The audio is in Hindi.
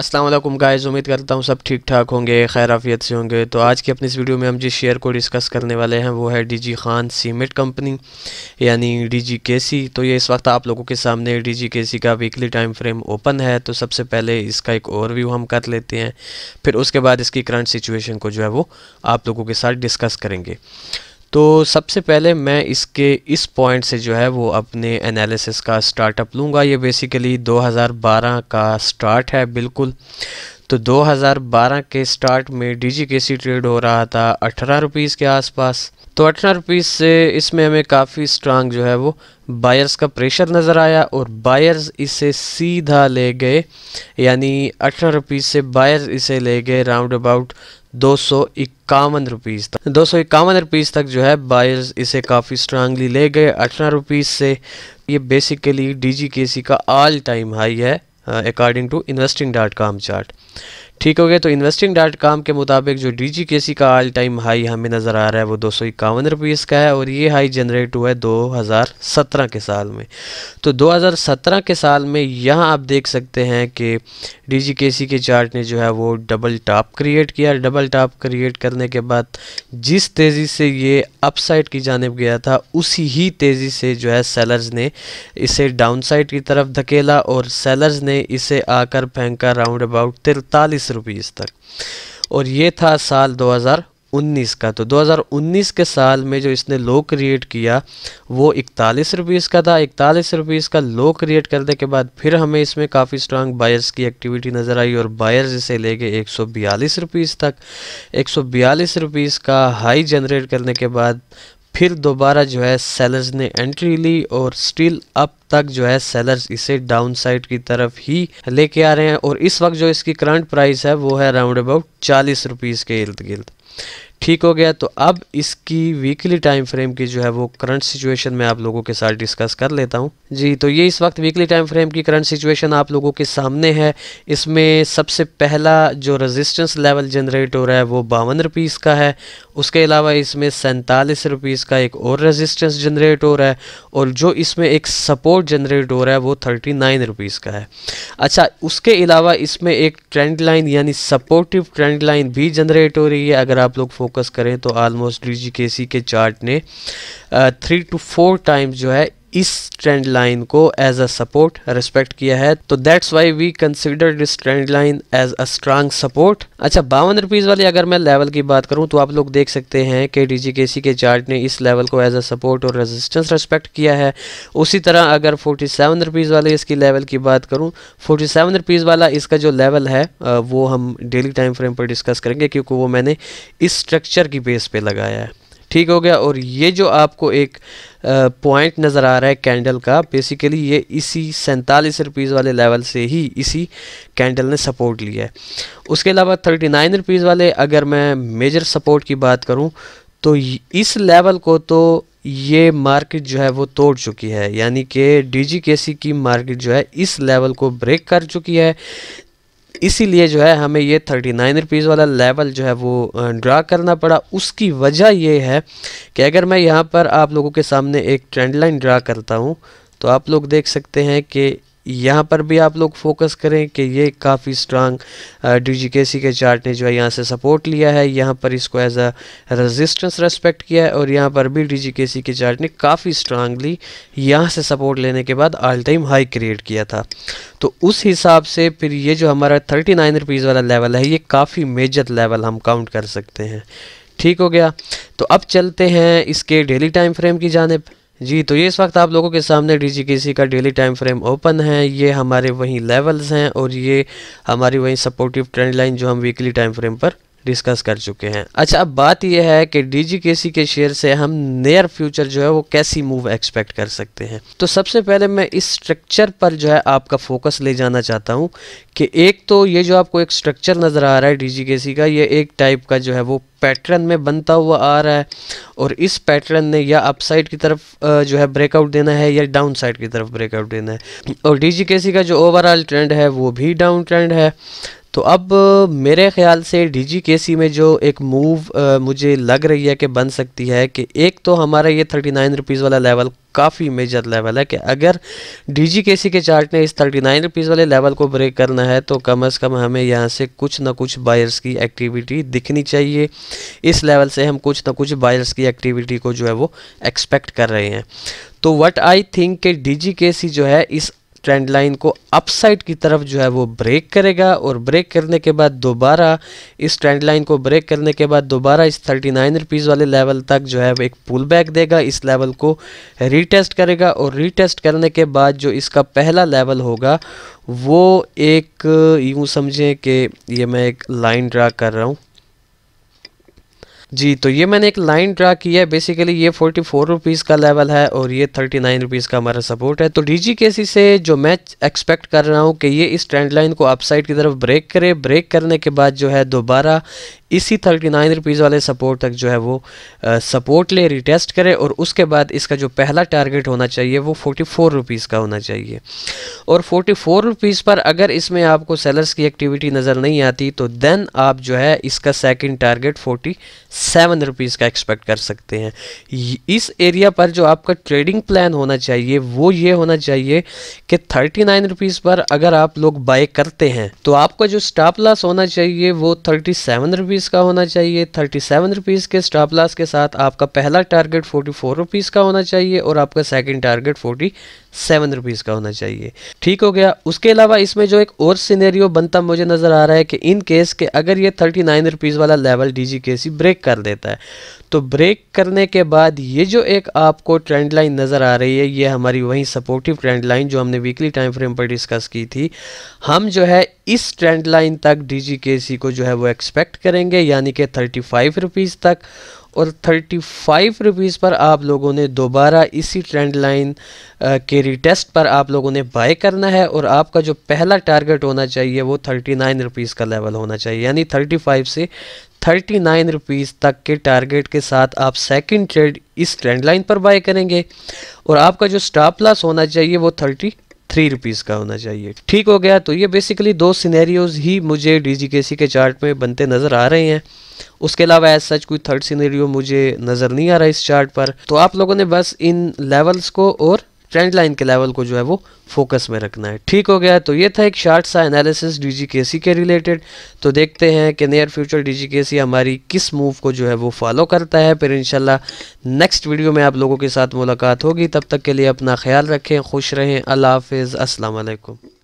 अस्सलाम वालेकुम उम्मीद करता हूँ सब ठीक ठाक होंगे आफियत से होंगे तो आज की अपनी इस वीडियो में हम जिस शेयर को डिस्कस करने वाले हैं वो है डीजी खान सीमेंट कंपनी यानी डीजी केसी तो ये इस वक्त आप लोगों के सामने डीजी केसी का वीकली टाइम फ्रेम ओपन है तो सबसे पहले इसका एक ओवरव्यू हम कर लेते हैं फिर उसके बाद इसकी करंट सिचुएशन को जो है वो आप लोगों के साथ डिस्कस करेंगे तो सबसे पहले मैं इसके इस पॉइंट से जो है वो अपने एनालिसिस का स्टार्टअप लूँगा ये बेसिकली 2012 का स्टार्ट है बिल्कुल तो 2012 के स्टार्ट में के सी ट्रेड हो रहा था अठारह रुपीज़ के आसपास तो अठारह रुपीज़ से इसमें हमें काफ़ी स्ट्रांग जो है वो बायर्स का प्रेशर नज़र आया और बायर्स इसे सीधा ले गए यानी अठारह रुपीज़ से बायर्स इसे ले गए राउंड अबाउट दो सौ इक्यावन रुपीज़ तक दो सौ इक्यावन रुपीज़ तक जो है बायर्स इसे काफ़ी स्ट्रांगली ले गए अठारह रुपीज़ से ये basically D G K C का ऑल टाइम हाई है according to investing dot com chart ठीक हो गया तो इन्वेस्टिंग डॉट काम के मुताबिक जो डी जी के सी का ऑल टाइम हाई हमें नज़र आ रहा है वो दो सौ इक्यावन रुपीज़ का है और ये हाई जनरेट हुआ है दो हज़ार सत्रह के साल में तो दो हज़ार सत्रह के साल में यहाँ आप देख सकते हैं कि डी जी के सी के चार्ट ने जो है वो डबल टॉप क्रिएट किया डबल टॉप क्रिएट करने के बाद जिस तेज़ी से ये अपसाइड की जानब गया था उसी ही तेज़ी से जो है सेलर्स ने इसे साइड की तरफ धकेला और सेलर्स ने इसे आकर फेंका राउंड अबाउट तिरतालीस बीस रुपीस तक और ये था साल 2019 का तो 2019 के साल में जो इसने लो क्रिएट किया वो इकतालीस रुपीस का था इकतालीस रुपीस का लो क्रिएट करने के बाद फिर हमें इसमें काफ़ी स्ट्रांग बायर्स की एक्टिविटी नज़र आई और बायर्स इसे ले गए एक सौ तक एक सौ का हाई जनरेट करने के बाद फिर दोबारा जो है सेलर्स ने एंट्री ली और स्टिल अप तक जो है सेलर्स इसे डाउन साइड की तरफ ही लेके आ रहे हैं और इस वक्त जो इसकी करंट प्राइस है वो है राउंड अबाउट चालीस रुपीज़ के इर्द गिर्द ठीक हो गया तो अब इसकी वीकली टाइम फ्रेम की जो है वो करंट सिचुएशन में आप लोगों के साथ डिस्कस कर लेता हूँ जी तो ये इस वक्त वीकली टाइम फ्रेम की करंट सिचुएशन आप लोगों के सामने है इसमें सबसे पहला जो रेजिस्टेंस लेवल जनरेट हो रहा है वो बावन रुपीज़ का है उसके अलावा इसमें सैंतालीस रुपीज़ का एक और रजिस्टेंस जनरेट हो रहा है और जो इसमें एक सपोर्ट जनरेट हो रहा है वो थर्टी नाइन रुपीज़ का है अच्छा उसके अलावा इसमें एक ट्रेंड लाइन यानी सपोर्टिव ट्रेंड लाइन भी जनरेट हो रही है अगर आप लोग फोकस करें तो आलमोस्ट डी जी के सी के चार्ट ने थ्री टू फोर टाइम्स जो है इस ट्रेंड लाइन को एज अ सपोर्ट रिस्पेक्ट किया है तो that's why we consider this trend line as a strong support अच्छा बावन रुपीज़ वाली अगर मैं लेवल की बात करूं तो आप लोग देख सकते हैं कि जी के चार्ट ने इस लेवल को एज अ सपोर्ट और रेजिस्टेंस रिस्पेक्ट किया है उसी तरह अगर फोर्टी सेवन रुपीज़ वाले इसकी लेवल की बात करूँ फोर्टी सेवन रुपीज़ वाला इसका जो लेवल है वो हम डेली टाइम फ्रेम पर डिस्कस करेंगे क्योंकि वो मैंने इस स्ट्रक्चर की बेस पे लगाया है ठीक हो गया और ये जो आपको एक पॉइंट नज़र आ रहा है कैंडल का बेसिकली ये इसी सैंतालीस रुपीज़ वाले लेवल से ही इसी कैंडल ने सपोर्ट लिया है उसके अलावा थर्टी नाइन रुपीज़ वाले अगर मैं मेजर सपोर्ट की बात करूँ तो इस लेवल को तो ये मार्केट जो है वो तोड़ चुकी है यानी कि डी जी के सी की मार्केट जो है इस लेवल को ब्रेक कर चुकी है इसीलिए जो है हमें ये थर्टी नाइन रुपीज़ वाला लेवल जो है वो ड्रा करना पड़ा उसकी वजह ये है कि अगर मैं यहाँ पर आप लोगों के सामने एक ट्रेंड लाइन ड्रा करता हूँ तो आप लोग देख सकते हैं कि यहाँ पर भी आप लोग फोकस करें कि ये काफ़ी स्ट्रांग डी के चार्ट ने जो है यहाँ से सपोर्ट लिया है यहाँ पर इसको एज अ रेजिस्टेंस रेस्पेक्ट किया है और यहाँ पर भी डी के चार्ट ने काफ़ी स्ट्रांगली यहाँ से सपोर्ट लेने के बाद ऑल टाइम हाई क्रिएट किया था तो उस हिसाब से फिर ये जो हमारा थर्टी नाइन वाला लेवल है ये काफ़ी मेजर लेवल हम काउंट कर सकते हैं ठीक हो गया तो अब चलते हैं इसके डेली टाइम फ्रेम की जानब जी तो ये इस वक्त आप लोगों के सामने डी का डेली टाइम फ्रेम ओपन है ये हमारे वहीं लेवल्स हैं और ये हमारी वहीं सपोर्टिव ट्रेंड लाइन जो हम वीकली टाइम फ्रेम पर डिस्कस कर चुके हैं अच्छा अब बात यह है कि डी के शेयर से हम नियर फ्यूचर जो है वो कैसी मूव एक्सपेक्ट कर सकते हैं तो सबसे पहले मैं इस स्ट्रक्चर पर जो है आपका फोकस ले जाना चाहता हूँ कि एक तो ये जो आपको एक स्ट्रक्चर नज़र आ रहा है डी का ये एक टाइप का जो है वो पैटर्न में बनता हुआ आ रहा है और इस पैटर्न ने या अपसाइड की तरफ जो है ब्रेकआउट देना है या डाउन साइड की तरफ ब्रेकआउट देना है और डी का जो ओवरऑल ट्रेंड है वो भी डाउन ट्रेंड है तो अब मेरे ख्याल से के सी में जो एक मूव मुझे लग रही है कि बन सकती है कि एक तो हमारा ये थर्टी नाइन रुपीज़ वाला लेवल काफ़ी मेजर लेवल है कि अगर डी जी के चार्ट ने इस थर्टी नाइन रुपीज़ वाले लेवल को ब्रेक करना है तो कम अज़ कम हमें यहाँ से कुछ ना कुछ बायर्स की एक्टिविटी दिखनी चाहिए इस लेवल से हम कुछ ना कुछ बायर्स की एक्टिविटी को जो है वो एक्सपेक्ट कर रहे हैं तो वट आई थिंक के सी जो है इस ट्रेंड लाइन को अपसाइड की तरफ जो है वो ब्रेक करेगा और ब्रेक करने के बाद दोबारा इस ट्रेंड लाइन को ब्रेक करने के बाद दोबारा इस थर्टी नाइन रुपीज़ वाले लेवल तक जो है एक पुल बैक देगा इस लेवल को रीटेस्ट करेगा और रीटेस्ट करने के बाद जो इसका पहला लेवल होगा वो एक यूँ समझें कि ये मैं एक लाइन ड्रा कर रहा हूँ जी तो ये मैंने एक लाइन ड्रा की है बेसिकली ये फोर्टी फोर रुपीज़ का लेवल है और ये थर्टी नाइन रुपीज़ का हमारा सपोर्ट है तो डी जी सी से जो मैं एक्सपेक्ट कर रहा हूँ कि ये इस ट्रेंड लाइन को अपसाइड की तरफ ब्रेक करे ब्रेक करने के बाद जो है दोबारा इसी थर्टी नाइन रुपीज़ वाले सपोर्ट तक जो है वो सपोर्ट ले रिटेस्ट करे और उसके बाद इसका जो पहला टारगेट होना चाहिए वो फोर्टी फोर रुपीज़ का होना चाहिए और फोर्टी फोर रुपीज़ पर अगर इसमें आपको सेलर्स की एक्टिविटी नज़र नहीं आती तो देन आप जो है इसका second target forty seven rupees का एक्सपेक्ट कर सकते हैं इस एरिया पर जो आपका ट्रेडिंग प्लान होना चाहिए वो ये होना चाहिए कि थर्टी नाइन रुपीज़ पर अगर आप लोग बाय करते हैं तो आपका जो स्टॉप लॉस होना चाहिए वो थर्टी सेवन रुपीज़ का होना चाहिए थर्टी सेवन रुपीज़ के स्टॉप लॉस के साथ आपका पहला टारगेट फोर्टी फोर रुपीज़ का होना चाहिए और आपका second target forty seven rupees का होना चाहिए ठीक हो गया उसके अलावा इसमें जो एक और सिनेरियो बनता मुझे नज़र आ रहा है कि इन केस के अगर ये थर्टी नाइन रुपीज़ वाला level D G K C break कर देता है तो ब्रेक करने के बाद ये जो एक आपको ट्रेंड लाइन नज़र आ रही है ये हमारी वही सपोर्टिव ट्रेंड लाइन जो हमने वीकली टाइम फ्रेम पर डिस्कस की थी हम जो है इस ट्रेंड लाइन तक डी जी के सी को जो है वो एक्सपेक्ट करेंगे यानी कि थर्टी फाइव रुपीज़ तक और थर्टी फाइव रुपीज़ पर आप लोगों ने दोबारा इसी ट्रेंड लाइन के रिटेस्ट पर आप लोगों ने बाय करना है और आपका जो पहला टारगेट होना चाहिए वो थर्टी नाइन रुपीज़ का लेवल होना चाहिए यानी थर्टी फाइव से थर्टी नाइन रुपीज़ तक के टारगेट के साथ आप सेकंड ट्रेड इस ट्रेंड लाइन पर बाय करेंगे और आपका जो स्टॉप लॉस होना चाहिए वो थर्टी थ्री रुपीज़ का होना चाहिए ठीक हो गया तो ये बेसिकली दो सिनेरियोज़ ही मुझे डीजीकेसी के चार्ट में बनते नज़र आ रहे हैं उसके अलावा एज सच कोई थर्ड सिनेरियो मुझे नज़र नहीं आ रहा इस चार्ट पर तो आप लोगों ने बस इन लेवल्स को और ट्रेंड लाइन के लेवल को जो है वो फोकस में रखना है ठीक हो गया तो ये था एक शार्ट सा एनालिसिस डीजीकेसी के रिलेटेड तो देखते हैं कि नियर फ्यूचर डीजीकेसी हमारी किस मूव को जो है वो फॉलो करता है फिर इनशाला नेक्स्ट वीडियो में आप लोगों के साथ मुलाकात होगी तब तक के लिए अपना ख्याल रखें खुश रहें अल्लाह हाफिज़ असलकम